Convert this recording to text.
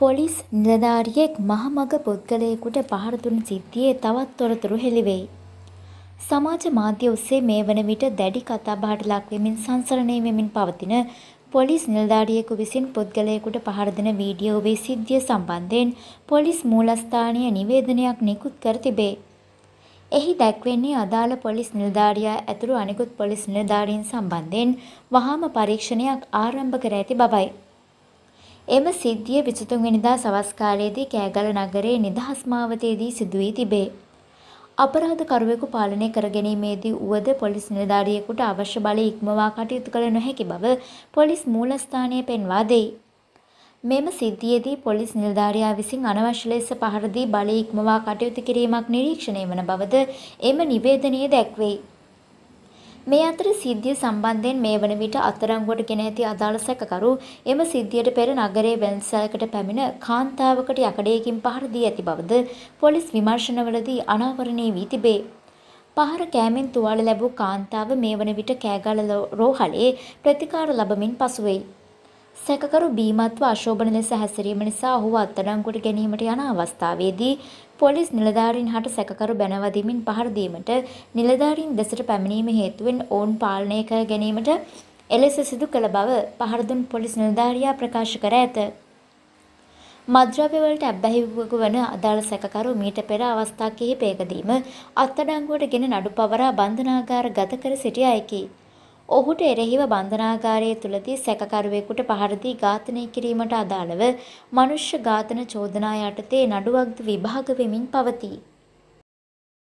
Police නිලධාරියෙක් මහමග පුද්ගලයෙකුට පහර දුන් සිද්ධියේ තවත් තොරතුරු හෙළිවෙයි. සමාජ මාධ්‍ය ඔස්සේ මේ වන විට දැඩි කතාබහට ලක්වෙමින් සංසරණය වෙමින් පවතින පොලිස් නිලධාරියෙකු විසින් පුද්ගලයෙකුට පහර දෙන වීඩියෝවේ සිද්ධිය සම්බන්ධයෙන් පොලිස් මූලස්ථානීය නිවේදනයක් නිකුත් කර තිබේ. එහි දැක්වෙන්නේ අදාළ පොලිස් නිලධාරියා ඇතුළු අනෙකුත් පොලිස් නිලධාරීන් සම්බන්ධයෙන් වහාම පරීක්ෂණයක් ආරම්භ කර ඇති බවයි. එම සිද්ධිය 23 වෙනිදා සවස් කාලයේදී කෑගල නගරයේ නිදහස් මාවතේදී සිදු වී තිබේ. අපරාධකරුවෙකු පාලනය කරගැනීමේදී උවද පොලිස් නිලධාරියෙකුට අවශ්‍ය බලය ඉක්මවා කටයුතු කළ නොහැකි බව පොලිස් මූලස්ථානය පෙන්වා දෙයි. මෙම සිද්ධියේදී පොලිස් නිලධාරියා විසින් අනවශ්‍ය ලෙස පහර දී බලය ඉක්මවා කටයුතු කිරීමක් නිරීක්ෂණය වන බවද එම නිවේදනයේ දැක්වෙයි. මේ අතර සිද්ධිය සම්බන්ධයෙන් මේ වන විට අත්අඩංගුවට ගෙන ඇති අදාළ සැකකරු එම සිද්ධියට පෙර නගරයේ වැලිසෑයකට පැමිණ කාන්තාවකට යකඩයකින් පහර දී ඇති බවද පොලිස් විමර්ශනවලදී අනාවරණය වී තිබේ. පහර කෑමෙන් තුවාල ලැබූ කාන්තාව මේ වන විට කෑගල රෝහලේ ප්‍රතිකාර ලබමින් පසුවෙයි. සැකකරු බීමත්ව අශෝභන ලෙස හැසිරීම නිසා ඔහු අත්අඩංගුවට ගැනීමට යන අවස්ථාවේදී පොලිස් නිලධාරීන් හට සැකකරු බැනවදමින් පහර දීමට නිලධාරීන් දෙසට පැමිණීම හේතුවෙන් ඔවුන් පාලනය කර ගැනීමට එලෙස සිදු කළ බව පහර දුන් පොලිස් නිලධාරියා ප්‍රකාශ කර ඇත. මද්‍රව්‍ය වලට අබ්බැහිවකු වන අදාළ සැකකරු මීට පෙර අවස්ථා කිහිපයකදීම අත්අඩංගුවට ගෙන නඩු පවරා බන්ධනාගාර ගත කර සිටි අයකි. ඔහුට එරෙහිව බන්ධනාගාරය තුලදී සැකකරුවෙකුට පහර දී ඝාතනය කිරීමට අදාළව මනුෂ්‍ය ඝාතන චෝදනා යටතේ නඩුවක්ද විභාග වෙමින් පවතී.